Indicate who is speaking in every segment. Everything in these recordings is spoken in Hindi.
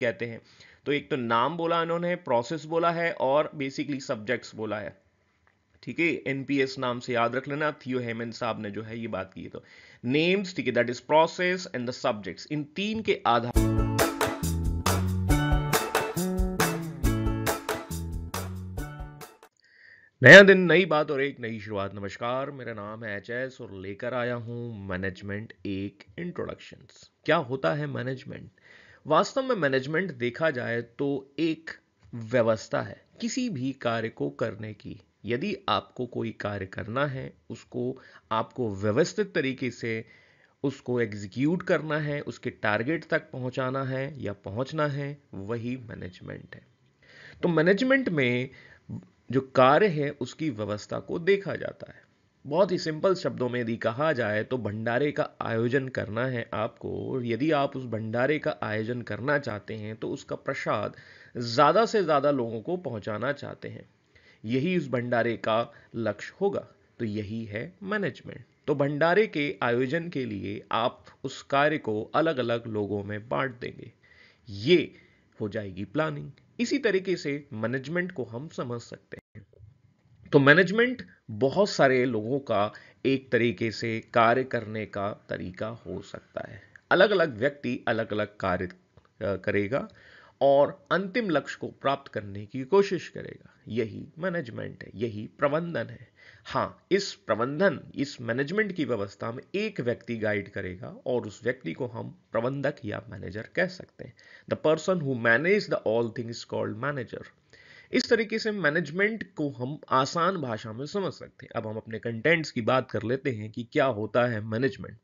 Speaker 1: कहते हैं तो एक तो नाम बोला इन्होंने प्रोसेस बोला है और बेसिकली सब्जेक्ट्स बोला है ठीक है एनपीएस नाम से याद रख लेना थियो हेमन साहब ने जो है ये बात की तो नेम्स ठीक है that is process and the subjects in तीन के आधार नया दिन नई बात और एक नई शुरुआत नमस्कार मेरा नाम है एच एस और लेकर आया हूं मैनेजमेंट एक इंट्रोडक्शन क्या होता है मैनेजमेंट वास्तव में मैनेजमेंट देखा जाए तो एक व्यवस्था है किसी भी कार्य को करने की यदि आपको कोई कार्य करना है उसको आपको व्यवस्थित तरीके से उसको एग्जीक्यूट करना है उसके टारगेट तक पहुंचाना है या पहुंचना है वही मैनेजमेंट है तो मैनेजमेंट में जो कार्य है उसकी व्यवस्था को देखा जाता है बहुत ही सिंपल शब्दों में यदि कहा जाए तो भंडारे का आयोजन करना है आपको यदि आप उस भंडारे का आयोजन करना चाहते हैं तो उसका प्रसाद ज़्यादा से ज़्यादा लोगों को पहुंचाना चाहते हैं यही उस भंडारे का लक्ष्य होगा तो यही है मैनेजमेंट तो भंडारे के आयोजन के लिए आप उस कार्य को अलग अलग लोगों में बांट देंगे ये हो जाएगी प्लानिंग इसी तरीके से मैनेजमेंट को हम समझ सकते हैं तो मैनेजमेंट बहुत सारे लोगों का एक तरीके से कार्य करने का तरीका हो सकता है अलग अलग व्यक्ति अलग अलग कार्य करेगा और अंतिम लक्ष्य को प्राप्त करने की कोशिश करेगा यही मैनेजमेंट है यही प्रबंधन है हाँ इस प्रबंधन इस मैनेजमेंट की व्यवस्था में एक व्यक्ति गाइड करेगा और उस व्यक्ति को हम प्रबंधक या मैनेजर कह सकते हैं the person who manage the all things called manager इस तरीके से मैनेजमेंट को हम आसान भाषा में समझ सकते हैं अब हम अपने कंटेंट्स की बात कर लेते हैं कि क्या होता है मैनेजमेंट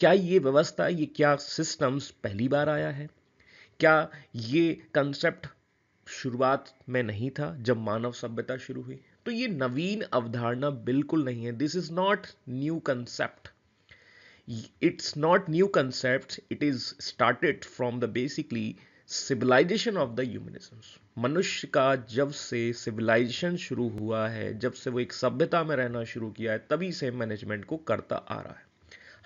Speaker 1: क्या ये व्यवस्था ये क्या सिस्टम्स पहली बार आया है क्या ये कंसेप्ट शुरुआत में नहीं था जब मानव सभ्यता शुरू हुई तो ये नवीन अवधारणा बिल्कुल नहीं है this is not new concept it's not new concept it is started from the basically civilization of the humanism मनुष्य का जब से सिविलाइजेशन शुरू हुआ है जब से वो एक सभ्यता में रहना शुरू किया है तभी से मैनेजमेंट को करता आ रहा है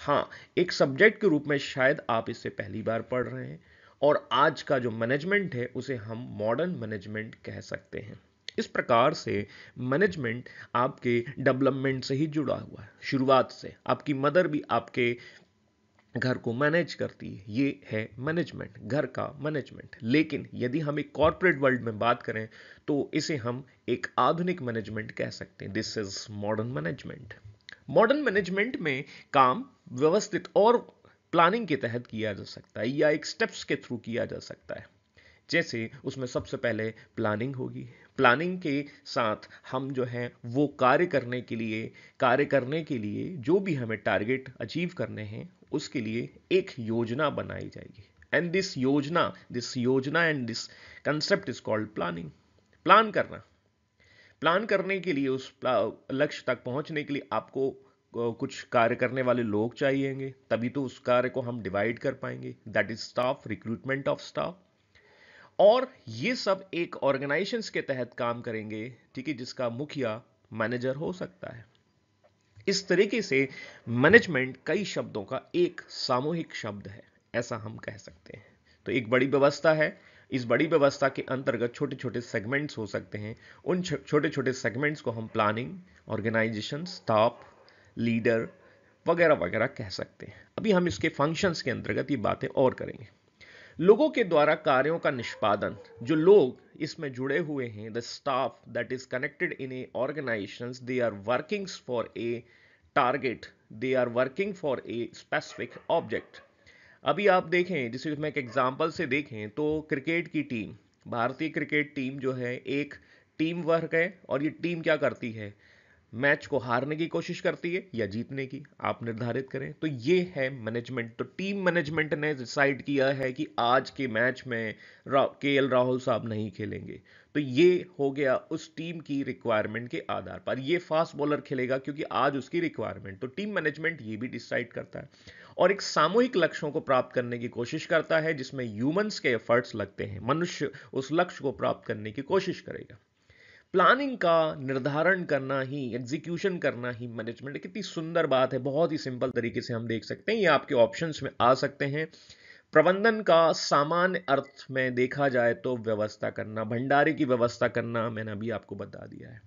Speaker 1: हाँ एक सब्जेक्ट के रूप में शायद आप इसे पहली बार पढ़ रहे हैं और आज का जो मैनेजमेंट है उसे हम मॉडर्न मैनेजमेंट कह सकते हैं इस प्रकार से मैनेजमेंट आपके डेवलपमेंट से ही जुड़ा हुआ है शुरुआत से आपकी मदर भी आपके घर को मैनेज करती है ये है मैनेजमेंट घर का मैनेजमेंट लेकिन यदि हम एक कॉरपोरेट वर्ल्ड में बात करें तो इसे हम एक आधुनिक मैनेजमेंट कह सकते हैं this is modern management modern management में काम व्यवस्थित और प्लानिंग के तहत किया जा सकता है या एक स्टेप्स के थ्रू किया जा सकता है जैसे उसमें सबसे पहले प्लानिंग होगी प्लानिंग के साथ हम जो है वो कार्य करने के लिए कार्य करने के लिए जो भी हमें टारगेट अचीव करने हैं उसके लिए एक योजना बनाई जाएगी एंड दिस योजना दिस योजना and this concept is called planning plan करना प्लान करने के लिए उस लक्ष्य तक पहुंचने के लिए आपको कुछ कार्य करने वाले लोग चाहिएंगे तभी तो उस कार्य को हम डिवाइड कर पाएंगे that is staff recruitment of staff और ये सब एक ऑर्गेनाइजेशन के तहत काम करेंगे ठीक है जिसका मुखिया मैनेजर हो सकता है इस तरीके से मैनेजमेंट कई शब्दों का एक सामूहिक शब्द है ऐसा हम कह सकते हैं तो एक बड़ी व्यवस्था है इस बड़ी व्यवस्था के अंतर्गत छोटे छोटे सेगमेंट्स हो सकते हैं उन छोटे छोटे सेगमेंट्स को हम प्लानिंग ऑर्गेनाइजेशन स्टाफ लीडर वगैरह वगैरह कह सकते हैं अभी हम इसके फंक्शंस के अंतर्गत ये बातें और करेंगे लोगों के द्वारा कार्यों का निष्पादन जो लोग इसमें जुड़े हुए हैं the staff that is connected in a organization they are working for a target they are working for a specific object अभी आप देखें जिसे मैं एक एग्जाम्पल से देखें तो क्रिकेट की टीम भारतीय क्रिकेट टीम जो है एक टीम वर्क है और ये टीम क्या करती है मैच को हारने की कोशिश करती है या जीतने की आप निर्धारित करें तो ये है मैनेजमेंट तो टीम मैनेजमेंट ने डिसाइड किया है कि आज के मैच में के एल राहुल साहब नहीं खेलेंगे तो ये हो गया उस टीम की रिक्वायरमेंट के आधार पर ये फास्ट बॉलर खेलेगा क्योंकि आज उसकी रिक्वायरमेंट तो टीम मैनेजमेंट ये भी डिसाइड करता है और एक सामूहिक लक्ष्यों को प्राप्त करने की कोशिश करता है जिसमें ह्यूमंस के एफर्ट्स लगते हैं मनुष्य उस लक्ष्य को प्राप्त करने की कोशिश करेगा प्लानिंग का निर्धारण करना ही एग्जीक्यूशन करना ही मैनेजमेंट कितनी सुंदर बात है बहुत ही सिंपल तरीके से हम देख सकते हैं ये आपके ऑप्शंस में आ सकते हैं प्रबंधन का सामान्य अर्थ में देखा जाए तो व्यवस्था करना भंडारे की व्यवस्था करना मैंने अभी आपको बता दिया है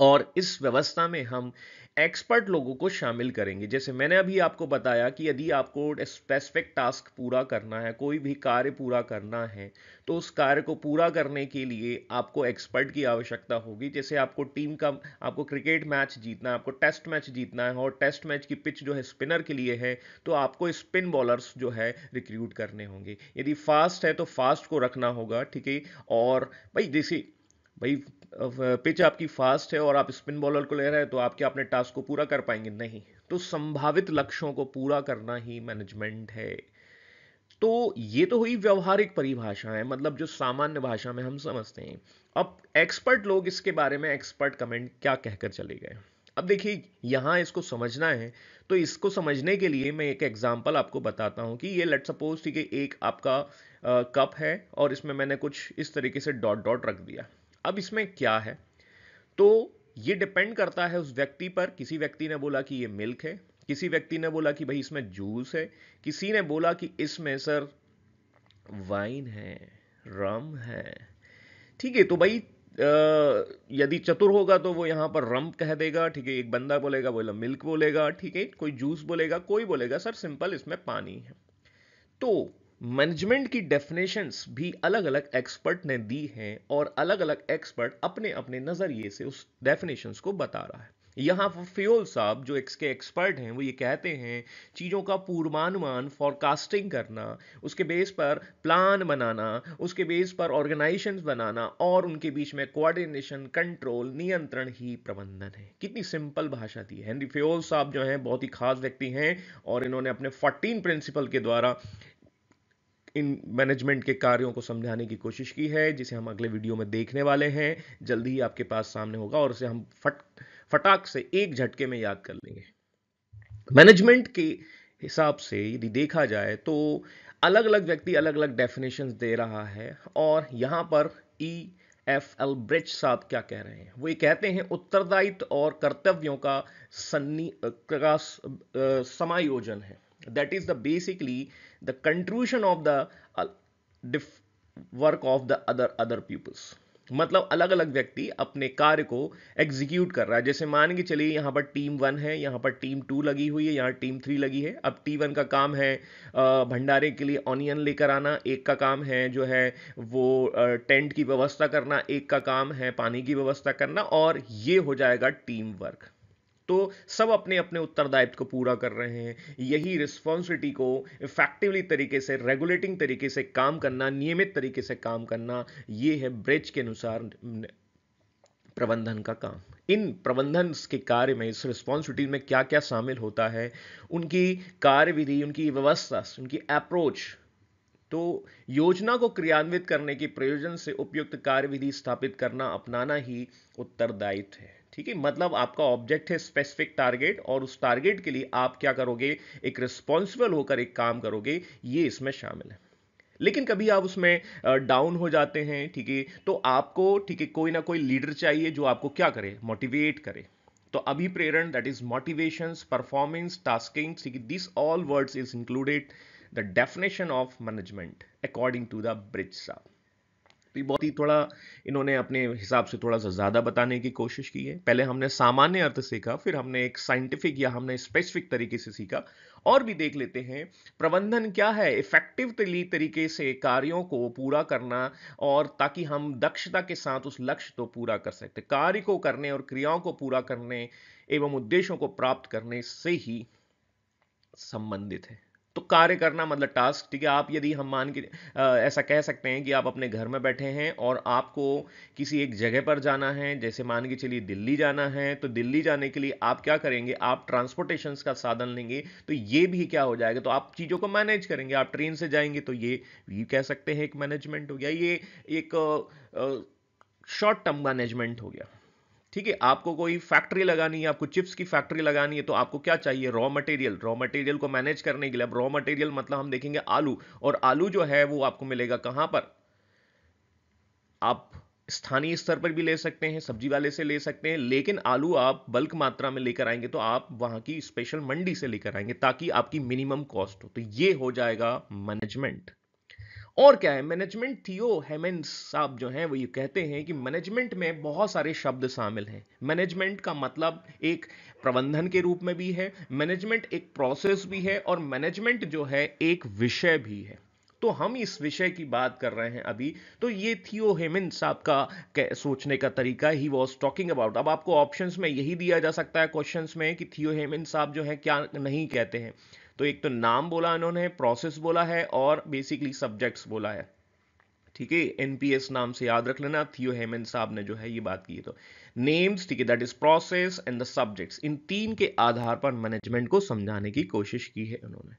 Speaker 1: और इस व्यवस्था में हम एक्सपर्ट लोगों को शामिल करेंगे जैसे मैंने अभी आपको बताया कि यदि आपको स्पेसिफिक टास्क पूरा करना है कोई भी कार्य पूरा करना है तो उस कार्य को पूरा करने के लिए आपको एक्सपर्ट की आवश्यकता होगी जैसे आपको टीम का आपको क्रिकेट मैच जीतना है आपको टेस्ट मैच जीतना है और टेस्ट मैच की पिच जो है स्पिनर के लिए है तो आपको स्पिन बॉलर्स जो है रिक्रूट करने होंगे यदि फास्ट है तो फास्ट को रखना होगा ठीक है और भाई जैसे भाई पिच आपकी फास्ट है और आप स्पिन बॉलर को ले रहे हैं तो आप क्या अपने टास्क को पूरा कर पाएंगे नहीं तो संभावित लक्ष्यों को पूरा करना ही मैनेजमेंट है तो ये तो हुई व्यवहारिक परिभाषा है मतलब जो सामान्य भाषा में हम समझते हैं अब एक्सपर्ट लोग इसके बारे में एक्सपर्ट कमेंट क्या कहकर चले गए अब देखिए यहाँ इसको समझना है तो इसको समझने के लिए मैं एक एग्जाम्पल आपको बताता हूँ कि ये लेट सपोज ठीक है एक आपका आ, कप है और इसमें मैंने कुछ इस तरीके से डॉट डॉट रख दिया अब इसमें क्या है तो ये डिपेंड करता है उस व्यक्ति पर किसी व्यक्ति ने बोला कि ये मिल्क है किसी व्यक्ति ने बोला कि भाई इसमें जूस है किसी ने बोला कि इसमें सर वाइन है रम है ठीक है तो भाई यदि चतुर होगा तो वो यहां पर रम कह देगा ठीक है एक बंदा बोलेगा बोला मिल्क बोलेगा ठीक है कोई जूस बोलेगा कोई बोलेगा सर सिंपल इसमें पानी है तो मैनेजमेंट की डेफिनेशंस भी अलग अलग एक्सपर्ट ने दी हैं और अलग अलग एक्सपर्ट अपने अपने नज़रिए से उस डेफिनेशंस को बता रहा है यहाँ फ्योल साहब जो इसके एक्सपर्ट हैं वो ये कहते हैं चीज़ों का पूर्वानुमान फॉरकास्टिंग करना उसके बेस पर प्लान बनाना उसके बेस पर ऑर्गेनाइजेशन बनाना और उनके बीच में कोऑर्डिनेशन कंट्रोल नियंत्रण ही प्रबंधन है कितनी सिंपल भाषा थी हेनरी फ्योल साहब जो हैं बहुत ही खास व्यक्ति हैं और इन्होंने अपने फोर्टीन प्रिंसिपल के द्वारा इन मैनेजमेंट के कार्यों को समझाने की कोशिश की है जिसे हम अगले वीडियो में देखने वाले हैं जल्दी ही आपके पास सामने होगा और उसे हम फट फटाक से एक झटके में याद कर लेंगे मैनेजमेंट के हिसाब से यदि देखा जाए तो अलग अलग व्यक्ति अलग अलग डेफिनेशन दे रहा है और यहाँ पर ई एफ एल ब्रिज साहब क्या कह रहे हैं वो ये कहते हैं उत्तरदायित्व और कर्तव्यों का सन्नी का समायोजन है that is the basically the of of the work of the other other pupils मतलब अलग अलग व्यक्ति अपने कार्य को एग्जीक्यूट कर रहा है जैसे मान के चलिए यहाँ पर टीम वन है यहाँ पर टीम टू लगी हुई है यहाँ टीम थ्री लगी है अब टी वन का काम है भंडारे के लिए ऑनियन लेकर आना एक का काम है जो है वो टेंट की व्यवस्था करना एक का काम है पानी की व्यवस्था करना और ये हो जाएगा टीम वर्क तो सब अपने अपने उत्तरदायित्व को पूरा कर रहे हैं यही रिस्पॉन्सिबिलिटी को इफेक्टिवली तरीके से रेगुलेटिंग तरीके से काम करना नियमित तरीके से काम करना ये है ब्रिज के अनुसार प्रबंधन का काम इन प्रबंधन के कार्य में इस रिस्पॉन्सिबिलिटी में क्या क्या शामिल होता है उनकी कार्यविधि उनकी व्यवस्था उनकी अप्रोच तो योजना को क्रियान्वित करने के प्रयोजन से उपयुक्त कार्यविधि स्थापित करना अपनाना ही उत्तरदायित्व है ठीक है मतलब आपका ऑब्जेक्ट है स्पेसिफिक टारगेट और उस टारगेट के लिए आप क्या करोगे एक रिस्पॉन्सिबल होकर एक काम करोगे ये इसमें शामिल है लेकिन कभी आप उसमें डाउन हो जाते हैं ठीक है तो आपको ठीक है कोई ना कोई लीडर चाहिए जो आपको क्या करे मोटिवेट करे तो अभिप्रेरण that is motivation performance tasking ठीक है this all words is included the definition of management according to the Brech साहब तो बहुत ही थोड़ा इन्होंने अपने हिसाब से थोड़ा सा ज़्यादा बताने की कोशिश की है पहले हमने सामान्य अर्थ सीखा फिर हमने एक साइंटिफिक या हमने स्पेसिफिक तरीके से सीखा और भी देख लेते हैं प्रबंधन क्या है इफेक्टिव तरीके से कार्यों को पूरा करना और ताकि हम दक्षता के साथ उस लक्ष्य तो पूरा कर सकते कार्य को करने और क्रियाओं को पूरा करने एवं उद्देश्यों को प्राप्त करने से ही संबंधित है तो कार्य करना मतलब टास्क ठीक है आप यदि हम मान के ऐसा कह सकते हैं कि आप अपने घर में बैठे हैं और आपको किसी एक जगह पर जाना है जैसे मान के चलिए दिल्ली जाना है तो दिल्ली जाने के लिए आप क्या करेंगे आप ट्रांसपोर्टेशन का साधन लेंगे तो ये भी क्या हो जाएगा तो आप चीज़ों को मैनेज करेंगे आप ट्रेन से जाएंगे तो ये ये कह सकते हैं एक मैनेजमेंट हो गया ये एक शॉर्ट टर्म मैनेजमेंट हो गया ठीक है आपको कोई फैक्ट्री लगानी है आपको चिप्स की फैक्ट्री लगानी है तो आपको क्या चाहिए रॉ मटेरियल रॉ मटेरियल को मैनेज करने के लिए अब रॉ मटेरियल मतलब हम देखेंगे आलू और आलू जो है वो आपको मिलेगा कहां पर आप स्थानीय स्तर पर भी ले सकते हैं सब्जी वाले से ले सकते हैं लेकिन आलू आप बल्क मात्रा में लेकर आएंगे तो आप वहां की स्पेशल मंडी से लेकर आएंगे ताकि आपकी मिनिमम कॉस्ट हो तो ये हो जाएगा मैनेजमेंट और क्या है मैनेजमेंट थियो हेमेन साहब जो हैं वो ये कहते हैं कि मैनेजमेंट में बहुत सारे शब्द शामिल हैं मैनेजमेंट का मतलब एक प्रबंधन के रूप में भी है मैनेजमेंट एक प्रोसेस भी है और मैनेजमेंट जो है एक विषय भी है तो हम इस विषय की बात कर रहे हैं अभी तो ये थियो हेमिन साहब का सोचने का तरीका ही वॉज टॉकिंग अबाउट अब आपको ऑप्शंस में यही दिया जा सकता है क्वेश्चंस में कि थियो हेमिन साहब जो है क्या नहीं कहते हैं तो एक तो नाम बोला इन्होंने प्रोसेस बोला है और बेसिकली सब्जेक्ट्स बोला है ठीक है एनपीएस नाम से याद रख लेना थियो हेमन साहब ने जो है ये बात की तो नेम्स ठीक है that is process and the subjects in तीन के आधार पर मैनेजमेंट को समझाने की कोशिश की है उन्होंने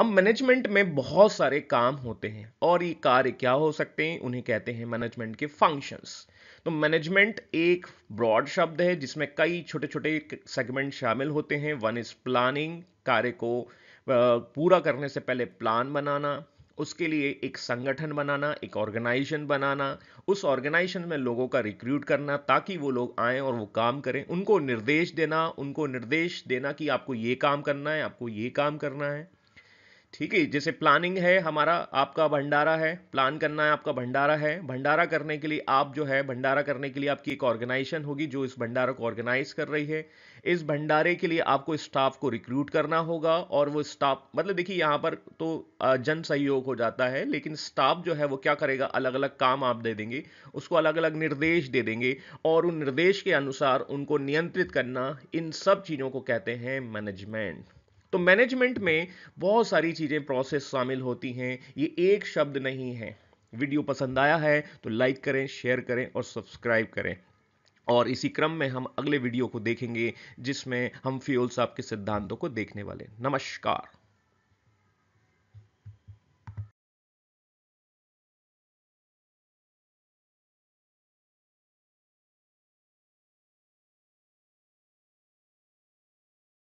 Speaker 1: अब मैनेजमेंट में बहुत सारे काम होते हैं और ये कार्य क्या हो सकते हैं उन्हें कहते हैं मैनेजमेंट के फंक्शंस तो मैनेजमेंट एक ब्रॉड शब्द है जिसमें कई छोटे छोटे सेगमेंट शामिल होते हैं वन इज प्लानिंग कार्य को पूरा करने से पहले प्लान बनाना उसके लिए एक संगठन बनाना एक ऑर्गेनाइजेशन बनाना उस ऑर्गेनाइजेशन में लोगों का रिक्रूट करना ताकि वो लोग आएँ और वो काम करें उनको निर्देश देना उनको निर्देश देना कि आपको ये काम करना है आपको ये काम करना है ठीक है जैसे प्लानिंग है हमारा आपका भंडारा है प्लान करना है आपका भंडारा है भंडारा करने के लिए आप जो है भंडारा करने के लिए आपकी एक ऑर्गेनाइजेशन होगी जो इस भंडारा को ऑर्गेनाइज कर रही है इस भंडारे के लिए आपको स्टाफ को रिक्रूट करना होगा और वो स्टाफ मतलब देखिए यहाँ पर तो जन सहयोग हो जाता है लेकिन स्टाफ जो है वो क्या करेगा अलग अलग काम आप दे देंगे उसको अलग अलग निर्देश दे देंगे और उन निर्देश के अनुसार उनको नियंत्रित करना इन सब चीज़ों को कहते हैं मैनेजमेंट तो मैनेजमेंट में बहुत सारी चीज़ें प्रोसेस शामिल होती हैं ये एक शब्द नहीं है वीडियो पसंद आया है तो लाइक करें शेयर करें और सब्सक्राइब करें और इसी क्रम में हम अगले वीडियो को देखेंगे जिसमें हम फ्यूल साहब के सिद्धांतों को देखने वाले नमस्कार